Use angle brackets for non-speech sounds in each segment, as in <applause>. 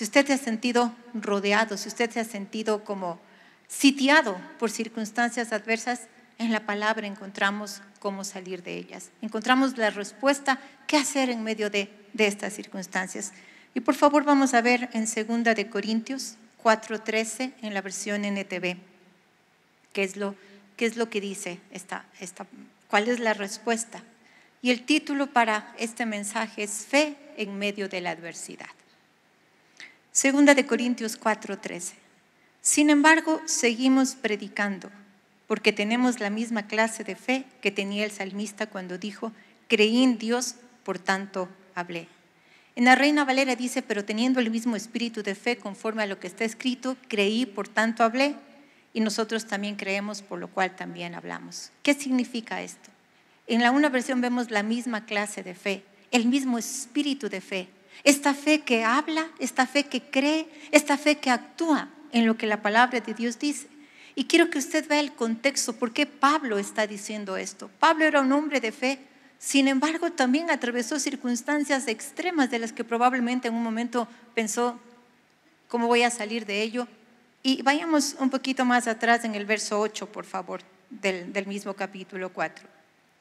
Si usted se ha sentido rodeado, si usted se ha sentido como sitiado por circunstancias adversas, en la palabra encontramos cómo salir de ellas. Encontramos la respuesta, qué hacer en medio de, estas circunstancias. Y por favor vamos a ver en 2 de Corintios 4.13 en la versión NTV, qué es lo, qué es lo que dice esta, esta, cuál es la respuesta. Y el título para este mensaje es Fe en medio de la adversidad. Segunda de Corintios 4:13. Sin embargo, seguimos predicando, porque tenemos la misma clase de fe que tenía el salmista cuando dijo, creí en Dios, por tanto hablé. En la Reina Valera dice, pero teniendo el mismo espíritu de fe conforme a lo que está escrito, creí, por tanto hablé, y nosotros también creemos, por lo cual también hablamos. ¿Qué significa esto? En la una versión vemos la misma clase de fe, el mismo espíritu de fe, esta fe que habla, esta fe que cree, esta fe que actúa en lo que la palabra de Dios dice. Y quiero que usted vea el contexto, por qué Pablo está diciendo esto. Pablo era un hombre de fe, sin embargo también atravesó circunstancias extremas de las que probablemente en un momento pensó, ¿cómo voy a salir de ello? Y vayamos un poquito más atrás en el verso 8, por favor, del, mismo capítulo 4.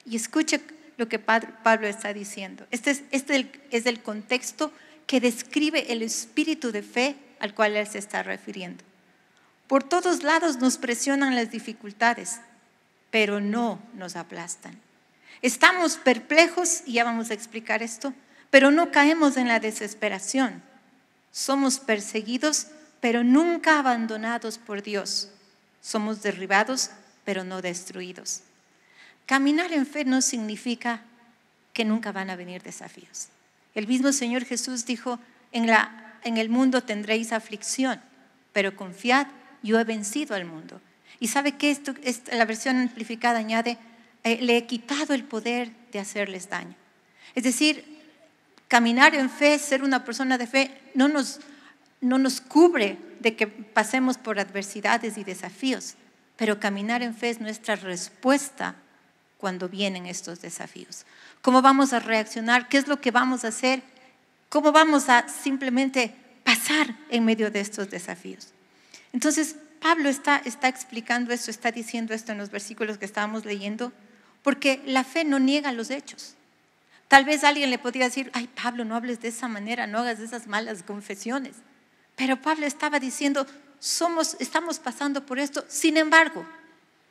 Y escuche lo que Pablo está diciendo. Este es, este el contexto que describe el espíritu de fe al cual él se está refiriendo. Por todos lados nos presionan las dificultades, pero no nos aplastan. Estamos perplejos, y ya vamos a explicar esto, pero no caemos en la desesperación. Somos perseguidos, pero nunca abandonados por Dios. Somos derribados, pero no destruidos. Caminar en fe no significa que nunca van a venir desafíos. El mismo Señor Jesús dijo, en, el mundo tendréis aflicción, pero confiad, yo he vencido al mundo. Y sabe que esto, la versión amplificada añade, eh, le he quitado el poder de hacerles daño. Es decir, caminar en fe, ser una persona de fe, no nos cubre de que pasemos por adversidades y desafíos, pero caminar en fe es nuestra respuesta cuando vienen estos desafíos. ¿Cómo vamos a reaccionar? ¿Qué es lo que vamos a hacer? ¿Cómo vamos a simplemente pasar en medio de estos desafíos? Entonces, Pablo está, está explicando esto, está diciendo esto en los versículos que estábamos leyendo, porque la fe no niega los hechos. Tal vez alguien le podría decir, ay Pablo, no hables de esa manera, no hagas esas malas confesiones. Pero Pablo estaba diciendo, somos, estamos pasando por esto, sin embargo,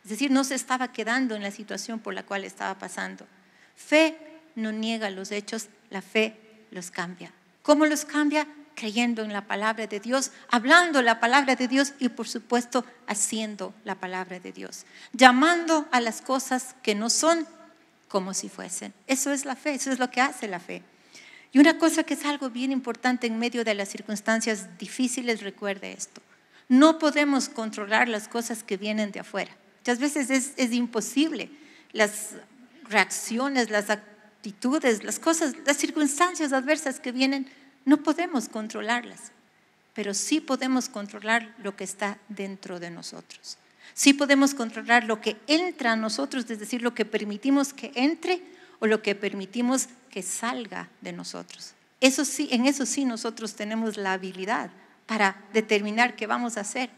es decir, no se estaba quedando en la situación por la cual estaba pasando. Fe no niega los hechos, la fe los cambia. ¿Cómo los cambia? Creyendo en la palabra de Dios, hablando la palabra de Dios y por supuesto haciendo la palabra de Dios. Llamando a las cosas que no son como si fuesen. Eso es la fe, eso es lo que hace la fe. Y una cosa que es algo bien importante en medio de las circunstancias difíciles, recuerde esto. No podemos controlar las cosas que vienen de afuera a veces es, es imposible. Las reacciones, las actitudes, las cosas, las circunstancias adversas que vienen, no podemos controlarlas, pero sí podemos controlar lo que está dentro de nosotros. Sí podemos controlar lo que entra a nosotros, es decir, lo que permitimos que entre o lo que permitimos que salga de nosotros. Eso en eso sí nosotros tenemos la habilidad para determinar qué vamos a hacer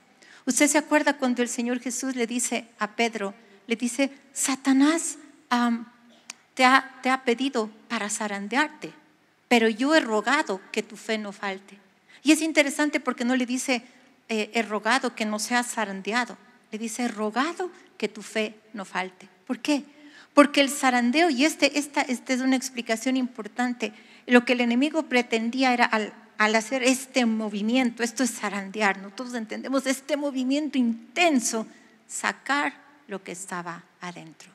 Usted se acuerda cuando el Señor Jesús le dice a Pedro, le dice, Satanás te, ha, pedido para zarandearte, pero yo he rogado que tu fe no falte. Y es interesante porque no le dice, eh, he rogado que no seas zarandeado, le dice, he rogado que tu fe no falte. ¿Por qué? Porque el zarandeo, y este, esta, esta es una explicación importante, lo que el enemigo pretendía era al, al hacer este movimiento, esto es zarandear, ¿no? todos entendemos este movimiento intenso, sacar lo que estaba adentro.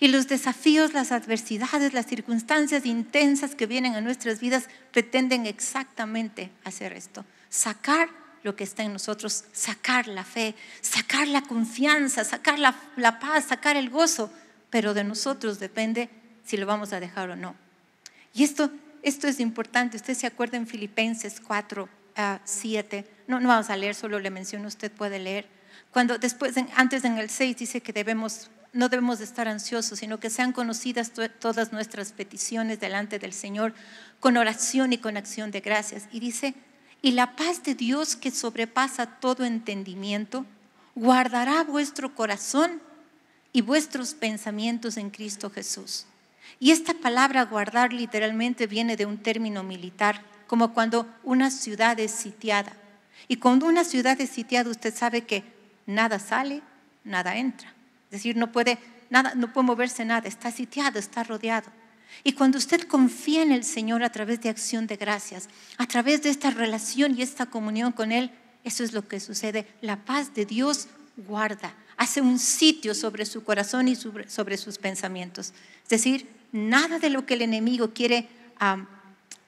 Y los desafíos, las adversidades, las circunstancias intensas que vienen a nuestras vidas pretenden exactamente hacer esto, sacar lo que está en nosotros, sacar la fe, sacar la confianza, sacar la, la, paz, sacar el gozo, pero de nosotros depende si lo vamos a dejar o no. Y esto esto es importante. Usted se acuerda en Filipenses 4, ah, siete. 7. No, no vamos a leer, solo le menciono, usted puede leer. Cuando después, antes en el 6 dice que debemos, no debemos estar ansiosos, sino que sean conocidas todas nuestras peticiones delante del Señor con oración y con acción de gracias. Y dice, y la paz de Dios que sobrepasa todo entendimiento, guardará vuestro corazón y vuestros pensamientos en Cristo Jesús. Y esta palabra guardar literalmente viene de un término militar, como cuando una ciudad es sitiada. Y cuando una ciudad es sitiada, usted sabe que nada sale, nada entra. Es decir, no puede, no puede moverse nada, está sitiado, está rodeado. Y cuando usted confía en el Señor a través de acción de gracias, a través de esta relación y esta comunión con Él, eso es lo que sucede. La paz de Dios guarda, hace un sitio sobre su corazón y sobre sus pensamientos. Es decir, nada de lo que el enemigo quiere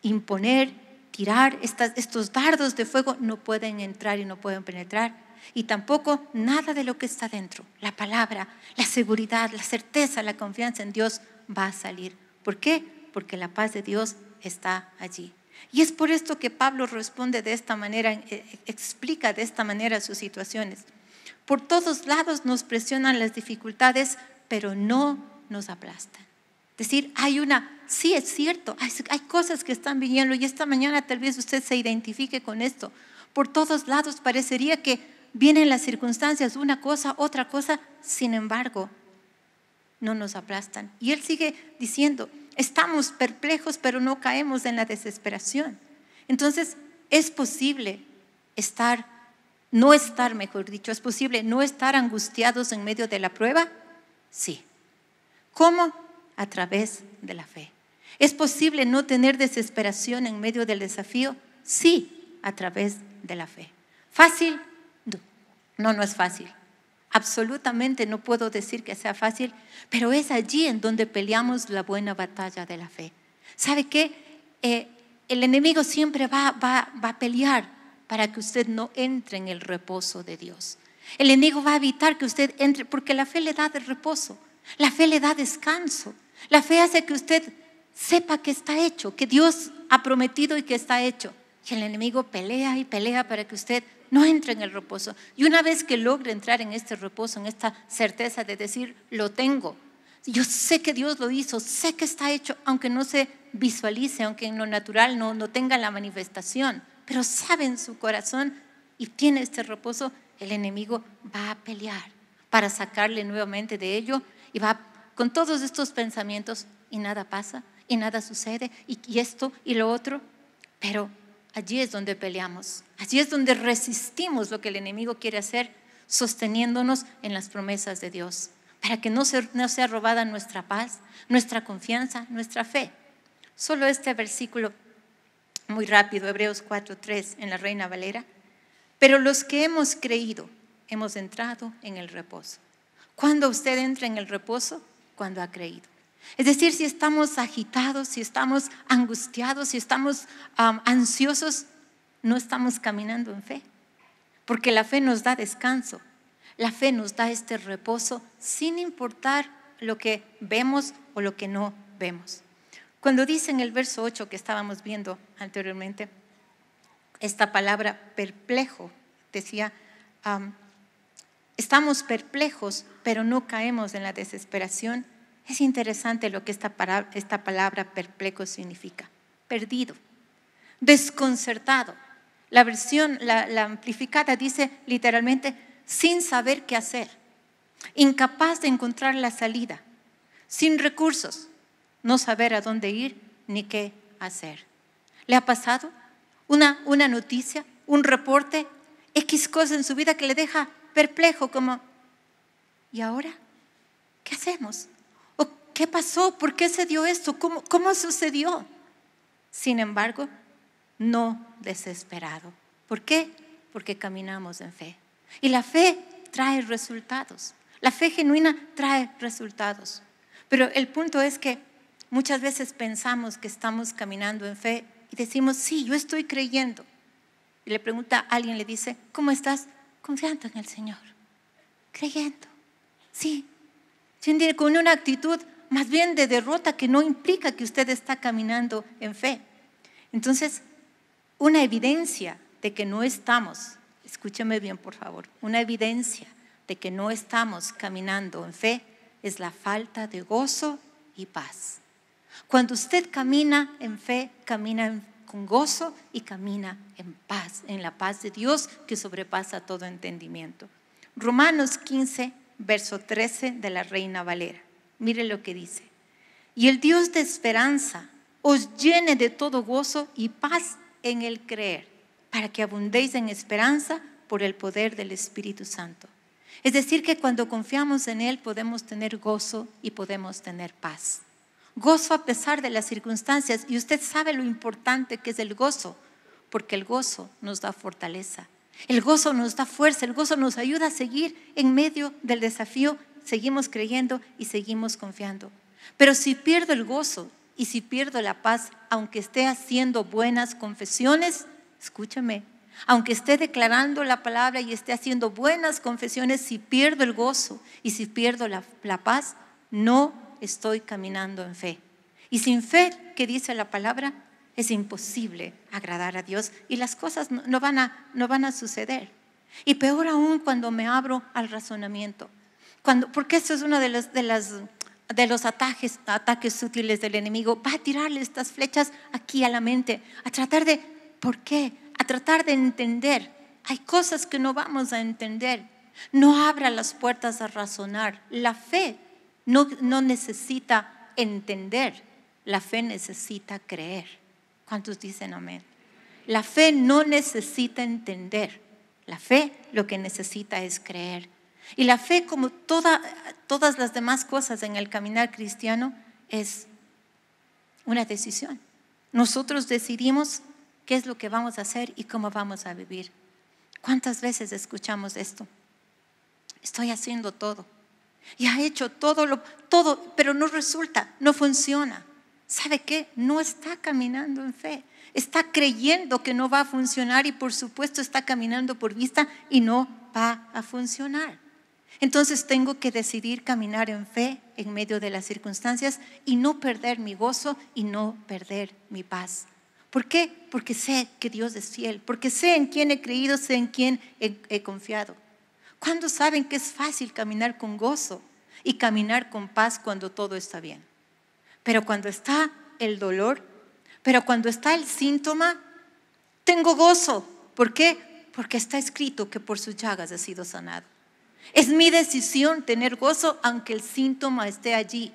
imponer, tirar, estos dardos de fuego no pueden entrar y no pueden penetrar. Y tampoco nada de lo que está dentro, la palabra, la seguridad, la certeza, la confianza en Dios va a salir. ¿Por qué? Porque la paz de Dios está allí. Y es por esto que Pablo responde de esta manera, e, e, explica de esta manera sus situaciones. Por todos lados nos presionan las dificultades, pero no nos aplastan. Decir, hay una, sí es cierto, hay, cosas que están viniendo y esta mañana tal vez usted se identifique con esto. Por todos lados parecería que vienen las circunstancias, una cosa, otra cosa, sin embargo, no nos aplastan. Y él sigue diciendo, estamos perplejos, pero no caemos en la desesperación. Entonces, es posible estar, no estar, mejor dicho, es posible no estar angustiados en medio de la prueba. Sí. ¿Cómo? a través de la fe. ¿Es posible no tener desesperación en medio del desafío? Sí, a través de la fe. ¿Fácil? No, no es fácil. Absolutamente no puedo decir que sea fácil, pero es allí en donde peleamos la buena batalla de la fe. ¿Sabe qué? Eh, el enemigo siempre va, a pelear para que usted no entre en el reposo de Dios. El enemigo va a evitar que usted entre porque la fe le da el reposo. La fe le da descanso. La fe hace que usted sepa que está hecho, que Dios ha prometido y que está hecho. Y el enemigo pelea y pelea para que usted no entre en el reposo. Y una vez que logre entrar en este reposo, en esta certeza de decir, lo tengo, yo sé que Dios lo hizo, sé que está hecho, aunque no se visualice, aunque en lo natural no, no tenga la manifestación, pero sabe en su corazón y tiene este reposo, el enemigo va a pelear para sacarle nuevamente de ello y va con todos estos pensamientos y nada pasa y nada sucede y, esto y lo otro. Pero allí es donde peleamos, allí es donde resistimos lo que el enemigo quiere hacer sosteniéndonos en las promesas de Dios, para que no, se, no sea robada nuestra paz, nuestra confianza, nuestra fe. Solo este versículo, muy rápido, Hebreos 4.3 en la Reina Valera, pero los que hemos creído hemos entrado en el reposo. ¿Cuándo usted entra en el reposo? Cuando ha creído. Es decir, si estamos agitados, si estamos angustiados, si estamos ansiosos, no estamos caminando en fe. Porque la fe nos da descanso. La fe nos da este reposo sin importar lo que vemos o lo que no vemos. Cuando dice en el verso 8 que estábamos viendo anteriormente, esta palabra perplejo, decía, Estamos perplejos, pero no caemos en la desesperación. Es interesante lo que esta palabra, esta perplejo significa. Perdido, desconcertado. La versión, la, amplificada dice literalmente, sin saber qué hacer, incapaz de encontrar la salida, sin recursos, no saber a dónde ir ni qué hacer. ¿Le ha pasado una, una noticia, un reporte, X cosa en su vida que le deja perplejo, como, ¿y ahora? ¿Qué hacemos? qué pasó? ¿Por qué se dio esto? ¿Cómo, cómo sucedió? Sin embargo, no desesperado. ¿Por qué? Porque caminamos en fe. Y la fe trae resultados. La fe genuina trae resultados. Pero el punto es que muchas veces pensamos que estamos caminando en fe y decimos, sí, yo estoy creyendo. Y le pregunta a alguien, le dice, ¿cómo estás? confiando en el Señor, creyendo. Sí, con una actitud más bien de derrota que no implica que usted está caminando en fe. Entonces, una evidencia de que no estamos, escúcheme bien por favor, una evidencia de que no estamos caminando en fe es la falta de gozo y paz. Cuando usted camina en fe, camina en con gozo y camina en paz, en la paz de Dios que sobrepasa todo entendimiento. Romanos 15, verso 13 de la Reina Valera. Mire lo que dice. Y el Dios de esperanza os llene de todo gozo y paz en el creer, para que abundéis en esperanza por el poder del Espíritu Santo. Es decir, que cuando confiamos en Él podemos tener gozo y podemos tener paz. Gozo a pesar de las circunstancias. Y usted sabe lo importante que es el gozo, porque el gozo nos da fortaleza. El gozo nos da fuerza, el gozo nos ayuda a seguir en medio del desafío. Seguimos creyendo y seguimos confiando. Pero si pierdo el gozo y si pierdo la paz, aunque esté haciendo buenas confesiones, escúchame, aunque esté declarando la palabra y esté haciendo buenas confesiones, si pierdo el gozo y si pierdo la, la paz, no estoy caminando en fe. Y sin fe, que dice la palabra, es imposible agradar a Dios y las cosas no van a, no van a suceder. Y peor aún cuando me abro al razonamiento. Cuando, porque eso es uno de los, las, de los ataques, ataques sutiles del enemigo. Va a tirarle estas flechas aquí a la mente, a tratar de, ¿por qué? A tratar de entender. Hay cosas que no vamos a entender. No abra las puertas a razonar. La fe no, necesita entender, la fe necesita creer. ¿Cuántos dicen amén? La fe no necesita entender, la fe lo que necesita es creer. Y la fe, como todas las demás cosas en el caminar cristiano, es una decisión. Nosotros decidimos qué es lo que vamos a hacer y cómo vamos a vivir. ¿Cuántas veces escuchamos esto? Estoy haciendo todo. Y ha hecho todo, lo, todo, pero no resulta, no funciona. ¿Sabe qué? No está caminando en fe. Está creyendo que no va a funcionar y por supuesto está caminando por vista y no va a funcionar. Entonces tengo que decidir caminar en fe en medio de las circunstancias y no perder mi gozo y no perder mi paz. ¿Por qué? Porque sé que Dios es fiel, porque sé en quién he creído, sé en quién he confiado. ¿Cuándo saben que es fácil caminar con gozo y caminar con paz cuando todo está bien? Pero cuando está el dolor, pero cuando está el síntoma, tengo gozo. ¿Por qué? Porque está escrito que por sus llagas he sido sanado. Es mi decisión tener gozo aunque el síntoma esté allí.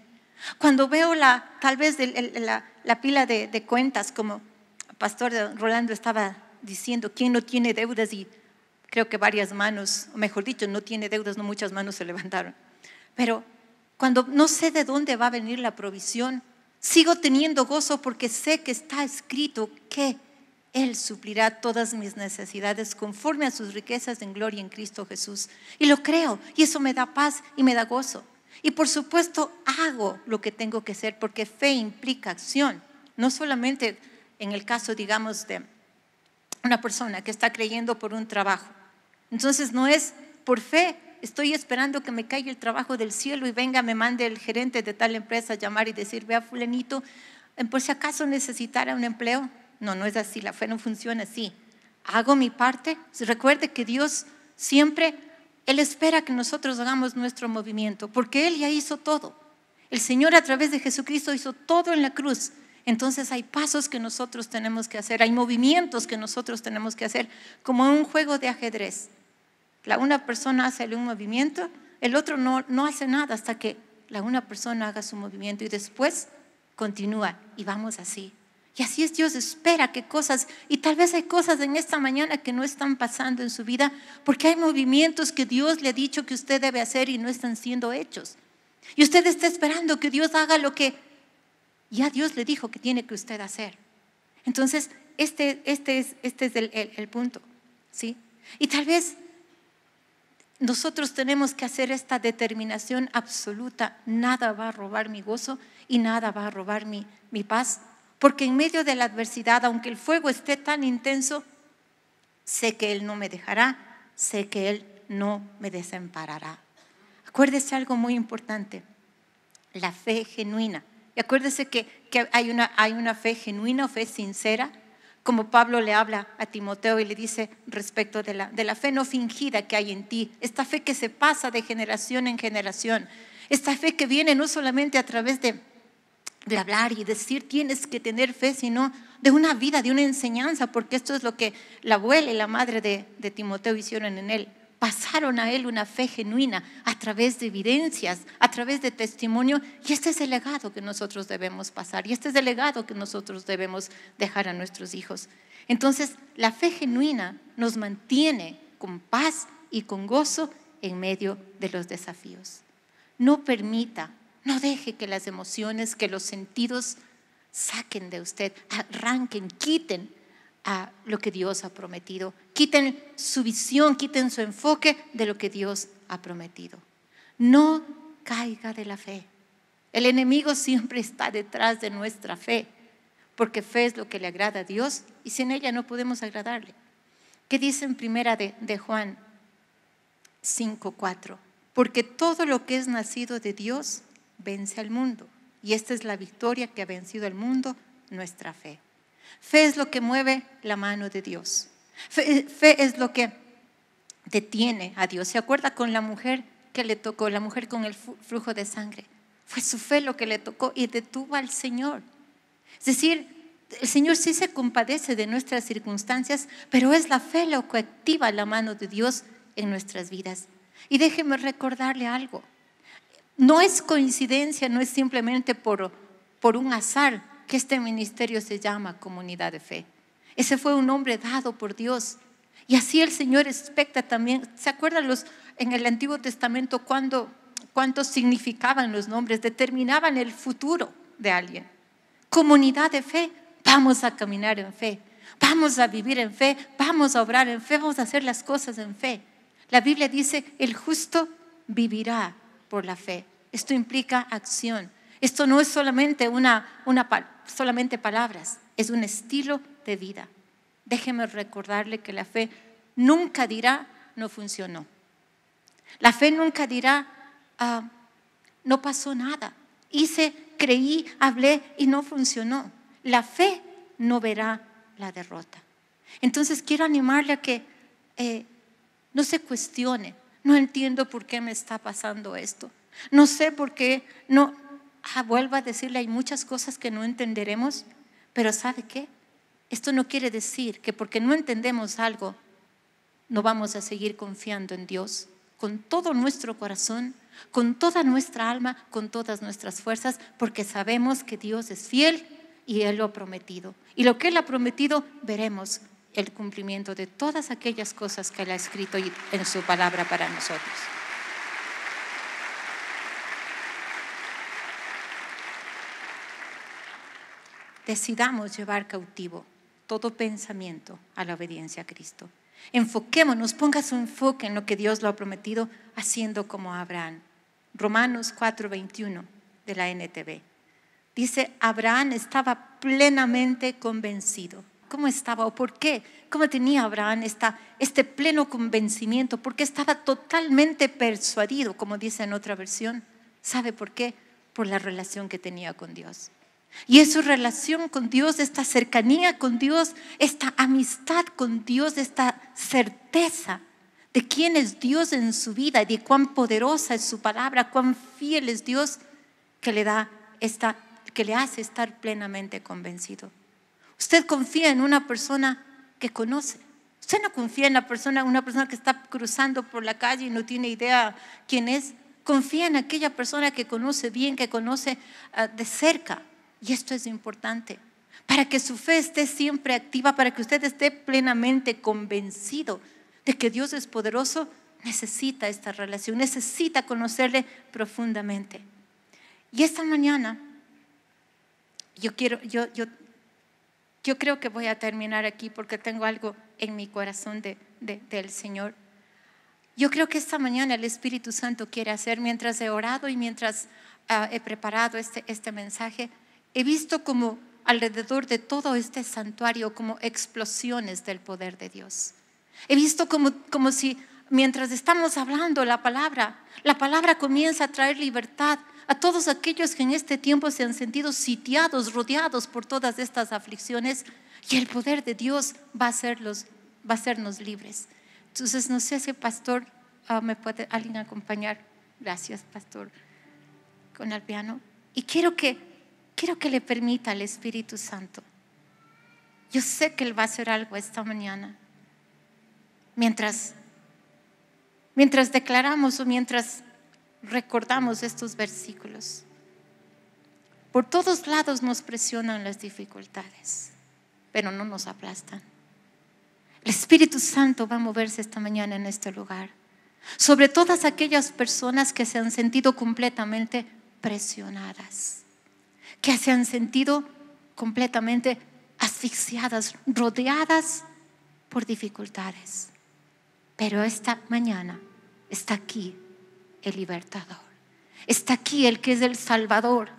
Cuando veo la, tal vez la, pila de, de cuentas, como el pastor Rolando estaba diciendo, ¿quién no tiene deudas? Y creo que varias manos, mejor dicho, no tiene deudas, no muchas manos se levantaron. Pero cuando no sé de dónde va a venir la provisión, sigo teniendo gozo porque sé que está escrito que Él suplirá todas mis necesidades conforme a sus riquezas en gloria en Cristo Jesús. Y lo creo, y eso me da paz y me da gozo. Y por supuesto hago lo que tengo que hacer porque fe implica acción, no solamente en el caso, digamos, de una persona que está creyendo por un trabajo. Entonces no es por fe, estoy esperando que me caiga el trabajo del cielo y venga, me mande el gerente de tal empresa llamar y decir, vea ah, fulanito, por si acaso necesitara un empleo. No, no es así, la fe no funciona así. Hago mi parte, recuerde que Dios siempre, Él espera que nosotros hagamos nuestro movimiento, porque Él ya hizo todo. El Señor a través de Jesucristo hizo todo en la cruz. Entonces hay pasos que nosotros tenemos que hacer, hay movimientos que nosotros tenemos que hacer, como un juego de ajedrez. La una persona hace un movimiento, el otro no, no hace nada hasta que la una persona haga su movimiento y después continúa y vamos así. Y así es Dios, espera que cosas, y tal vez hay cosas en esta mañana que no están pasando en su vida, porque hay movimientos que Dios le ha dicho que usted debe hacer y no están siendo hechos. Y usted está esperando que Dios haga lo que ya Dios le dijo que tiene que usted hacer. Entonces, este, este es, este es el punto. ¿sí? Y tal vez nosotros tenemos que hacer esta determinación absoluta. Nada va a robar mi gozo y nada va a robar mi, mi paz. Porque en medio de la adversidad, aunque el fuego esté tan intenso, sé que Él no me dejará, sé que Él no me desamparará. Acuérdese algo muy importante, la fe genuina. Y acuérdese que, que hay, una, hay una fe genuina o fe sincera como Pablo le habla a Timoteo y le dice respecto de la, fe no fingida que hay en ti, esta fe que se pasa de generación en generación, esta fe que viene no solamente a través de, hablar y decir tienes que tener fe, sino de una vida, de una enseñanza, porque esto es lo que la abuela y la madre de Timoteo hicieron en él pasaron a él una fe genuina a través de evidencias, a través de testimonio. Y este es el legado que nosotros debemos pasar y este es el legado que nosotros debemos dejar a nuestros hijos. Entonces, la fe genuina nos mantiene con paz y con gozo en medio de los desafíos. No permita, no deje que las emociones, que los sentidos saquen de usted, arranquen, quiten a lo que Dios ha prometido quiten su visión, quiten su enfoque de lo que Dios ha prometido. No caiga de la fe. El enemigo siempre está detrás de nuestra fe, porque fe es lo que le agrada a Dios y sin ella no podemos agradarle. ¿Qué dice en primera de, Juan 5.4? Porque todo lo que es nacido de Dios vence al mundo. Y esta es la victoria que ha vencido al mundo, nuestra fe. Fe es lo que mueve la mano de Dios. Fe, es lo que detiene a Dios. ¿Se acuerda con la mujer que le tocó, la mujer con el flujo de sangre? Fue su fe lo que le tocó y detuvo al Señor. Es decir, el Señor sí se compadece de nuestras circunstancias, pero es la fe lo que activa la mano de Dios en nuestras vidas. Y déjeme recordarle algo. No es coincidencia, no es simplemente por un azar que este ministerio se llama comunidad de fe. Ese fue un nombre dado por Dios. Y así el Señor expecta también. ¿Se acuerdan los, en el Antiguo Testamento cuánto significaban los nombres? Determinaban el futuro de alguien. Comunidad de fe. Vamos a caminar en fe. Vamos a vivir en fe. Vamos a obrar en fe. Vamos a hacer las cosas en fe. La Biblia dice, el justo vivirá por la fe. Esto implica acción. Esto no es solamente una, palabra solamente palabras, es un estilo de vida. Déjeme recordarle que la fe nunca dirá no funcionó. La fe nunca dirá ah, no pasó nada. Hice, creí, hablé y no funcionó. La fe no verá la derrota. Entonces quiero animarle a que eh, no se cuestione. No entiendo por qué me está pasando esto. No sé por qué no, Ah, vuelvo a decirle, hay muchas cosas que no entenderemos, pero ¿sabe qué? Esto no quiere decir que porque no entendemos algo, no vamos a seguir confiando en Dios con todo nuestro corazón, con toda nuestra alma, con todas nuestras fuerzas, porque sabemos que Dios es fiel y Él lo ha prometido. Y lo que Él ha prometido, veremos el cumplimiento de todas aquellas cosas que Él ha escrito en su palabra para nosotros. decidamos llevar cautivo todo pensamiento a la obediencia a Cristo. Enfoquémonos, ponga su enfoque en lo que Dios lo ha prometido, haciendo como Abraham. Romanos 4:21 de la NTV. Dice, Abraham estaba plenamente convencido. ¿Cómo estaba o por qué? ¿Cómo tenía Abraham este pleno convencimiento? Porque estaba totalmente persuadido, como dice en otra versión. ¿Sabe por qué? Por la relación que tenía con Dios. Y es su relación con Dios, esta cercanía con Dios, esta amistad con Dios, esta certeza de quién es Dios en su vida de cuán poderosa es su palabra, cuán fiel es Dios que le hace estar plenamente convencido. Usted confía en una persona que conoce. Usted no confía en persona, una persona que está cruzando por la calle y no tiene idea quién es. Confía en aquella persona que conoce bien, que conoce ah, de cerca y esto es importante, para que su fe esté siempre activa, para que usted esté plenamente convencido de que Dios es poderoso, necesita esta relación, necesita conocerle profundamente. Y esta mañana, yo quiero, yo, creo que voy a terminar aquí porque tengo algo en mi corazón del Señor. Yo creo que esta mañana el Espíritu Santo quiere hacer, mientras he orado y mientras ah, he preparado este, este mensaje, He visto como alrededor de todo este santuario como explosiones del poder de Dios. He visto como, como si mientras estamos hablando la palabra, la palabra comienza a traer libertad a todos aquellos que en este tiempo se han sentido sitiados, rodeados por todas estas aflicciones y el poder de Dios va a, hacerlos, va a hacernos libres. Entonces, no sé si pastor ah, me puede alguien acompañar. Gracias, pastor, con el piano. Y quiero que quiero que le permita al Espíritu Santo. Yo sé que Él va a hacer algo esta mañana. Mientras, mientras declaramos o mientras recordamos estos versículos. Por todos lados nos presionan las dificultades, pero no nos aplastan. El Espíritu Santo va a moverse esta mañana en este lugar, sobre todas aquellas personas que se han sentido completamente presionadas que se han sentido completamente asfixiadas, rodeadas por dificultades. Pero esta mañana está aquí el libertador, está aquí el que es el salvador,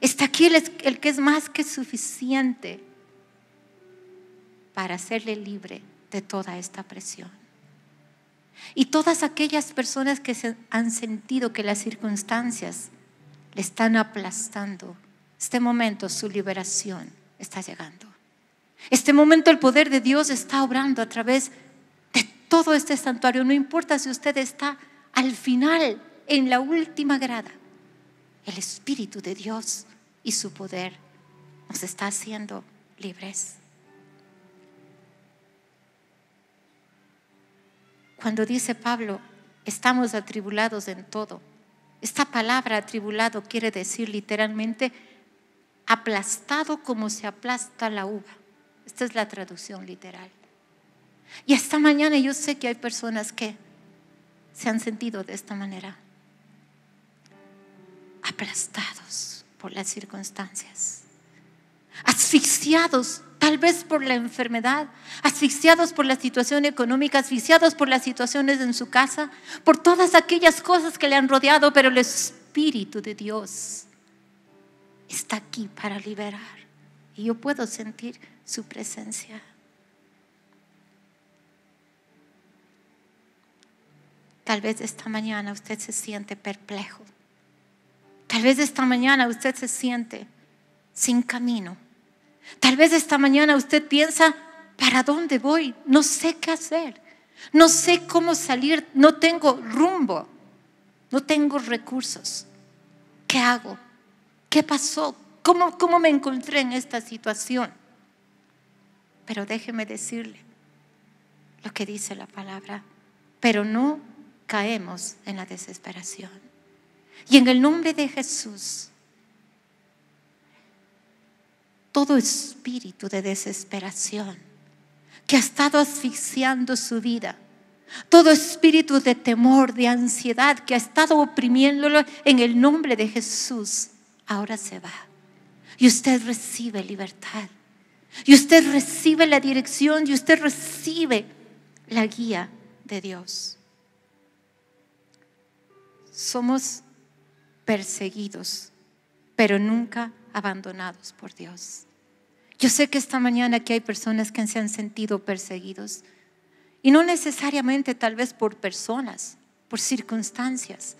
está aquí el, que es más que suficiente para hacerle libre de toda esta presión. Y todas aquellas personas que se han sentido que las circunstancias le están aplastando, este momento su liberación está llegando. Este momento el poder de Dios está obrando a través de todo este santuario. No importa si usted está al final, en la última grada. El Espíritu de Dios y su poder nos está haciendo libres. Cuando dice Pablo, estamos atribulados en todo. Esta palabra atribulado quiere decir literalmente aplastado como se aplasta la uva. Esta es la traducción literal. Y esta mañana yo sé que hay personas que se han sentido de esta manera, aplastados por las circunstancias, asfixiados tal vez por la enfermedad, asfixiados por la situación económica, asfixiados por las situaciones en su casa, por todas aquellas cosas que le han rodeado, pero el Espíritu de Dios está aquí para liberar. Y yo puedo sentir su presencia. Tal vez esta mañana usted se siente perplejo. Tal vez esta mañana usted se siente sin camino. Tal vez esta mañana usted piensa, ¿para dónde voy? No sé qué hacer. No sé cómo salir. No tengo rumbo. No tengo recursos. ¿Qué hago? ¿Qué pasó? ¿Cómo, me encontré en esta situación? Pero déjeme decirle lo que dice la palabra, pero no caemos en la desesperación. Y en el nombre de Jesús, todo espíritu de desesperación que ha estado asfixiando su vida, todo espíritu de temor, de ansiedad que ha estado oprimiéndolo en el nombre de Jesús, ahora se va. Y usted recibe libertad. Y usted recibe la dirección y usted recibe la guía de Dios. Somos perseguidos, pero nunca abandonados por Dios. Yo sé que esta mañana aquí hay personas que se han sentido perseguidos y no necesariamente tal vez por personas, por circunstancias,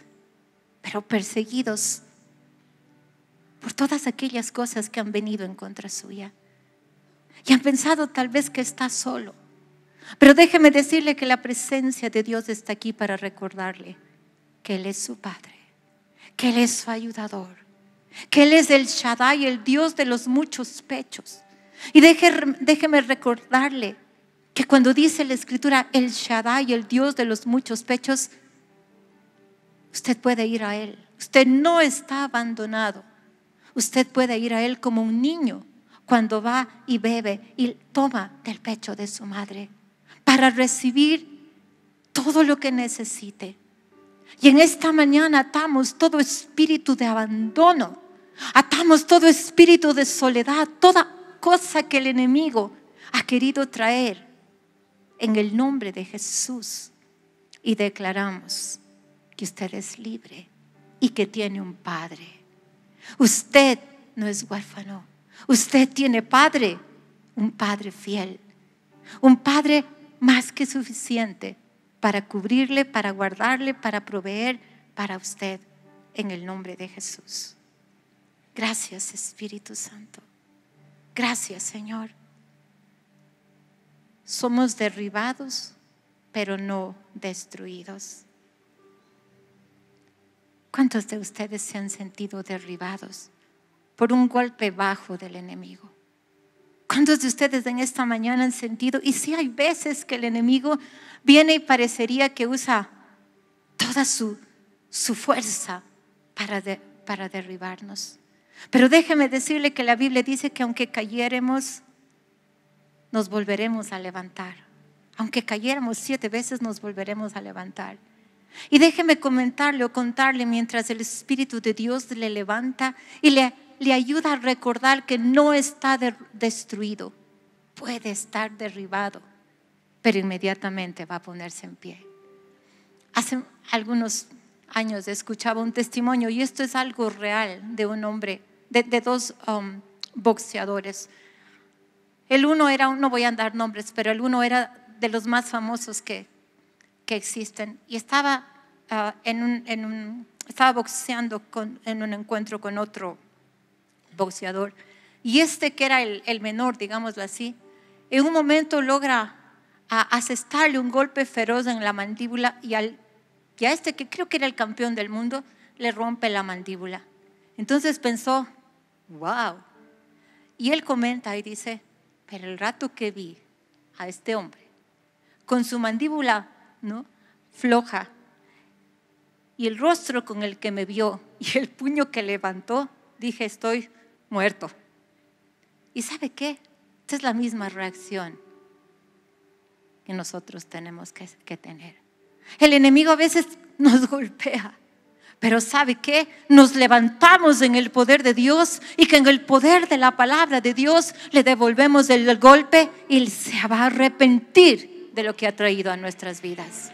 pero perseguidos por todas aquellas cosas que han venido en contra suya. Y han pensado tal vez que está solo. Pero déjeme decirle que la presencia de Dios está aquí para recordarle que Él es su Padre, que Él es su ayudador, que Él es el Shaddai, el Dios de los muchos pechos. Y déjeme, recordarle que cuando dice la Escritura el Shaddai, el Dios de los muchos pechos, usted puede ir a Él. Usted no está abandonado usted puede ir a Él como un niño cuando va y bebe y toma del pecho de su madre para recibir todo lo que necesite. Y en esta mañana atamos todo espíritu de abandono, atamos todo espíritu de soledad, toda cosa que el enemigo ha querido traer en el nombre de Jesús. Y declaramos que usted es libre y que tiene un Padre Usted no es huérfano. Usted tiene padre, un padre fiel, un padre más que suficiente para cubrirle, para guardarle, para proveer para usted en el nombre de Jesús. Gracias Espíritu Santo. Gracias Señor. Somos derribados, pero no destruidos. ¿Cuántos de ustedes se han sentido derribados por un golpe bajo del enemigo? ¿Cuántos de ustedes en esta mañana han sentido? Y sí hay veces que el enemigo viene y parecería que usa toda su, fuerza para, para derribarnos. Pero déjeme decirle que la Biblia dice que aunque cayéremos, nos volveremos a levantar. Aunque cayéramos siete veces, nos volveremos a levantar. Y déjeme comentarle o contarle mientras el Espíritu de Dios le levanta y le, ayuda a recordar que no está destruido, puede estar derribado, pero inmediatamente va a ponerse en pie. Hace algunos años escuchaba un testimonio, y esto es algo real, de un hombre, de, dos um, boxeadores. El uno era, no voy a dar nombres, pero el uno era de los más famosos que, que existen. Y estaba, ah, en, estaba boxeando en un encuentro con otro boxeador. Y este que era el, menor, digámoslo así, en un momento logra ah, asestarle un golpe feroz en la mandíbula y, al, y a este que creo que era el campeón del mundo, le rompe la mandíbula. Entonces pensó, wow. Y él comenta y dice, pero el rato que vi a este hombre con su mandíbula ¿no? Floja. Y el rostro con el que me vio <laughs> y el puño que levantó, dije, estoy muerto. ¿Y sabe qué? Esta es la misma reacción que nosotros tenemos que, que tener. El enemigo a veces <laughs> nos golpea, pero ¿sabe qué? Nos levantamos en el poder de Dios y que en el poder de la palabra de Dios le devolvemos el golpe y se va a arrepentir de lo que ha traído a nuestras vidas.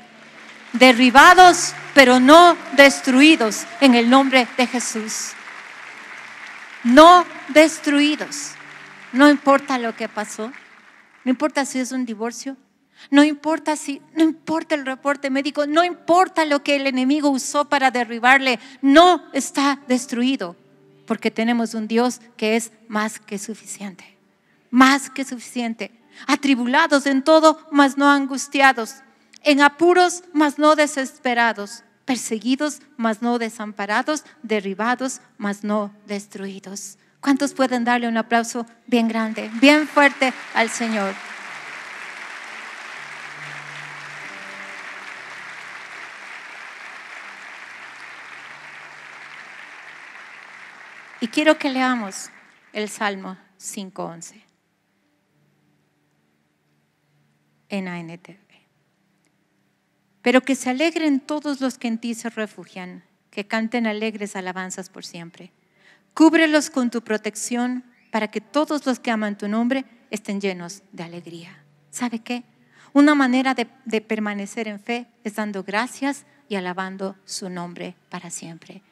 Derribados, pero no destruidos en el nombre de Jesús. No destruidos. No importa lo que pasó. No importa si es un divorcio. No importa si, no importa el reporte médico, no importa lo que el enemigo usó para derribarle, no está destruido, porque tenemos un Dios que es más que suficiente, más que suficiente atribulados en todo, mas no angustiados, en apuros, mas no desesperados, perseguidos, mas no desamparados, derribados, mas no destruidos. ¿Cuántos pueden darle un aplauso bien grande, bien fuerte al Señor? Y quiero que leamos el Salmo 5.11. Pero que se alegren todos los que en ti se refugian, que canten alegres alabanzas por siempre. Cúbrelos con tu protección para que todos los que aman tu nombre estén llenos de alegría. ¿Sabe qué? Una manera de permanecer en fe es dando gracias y alabando su nombre para siempre.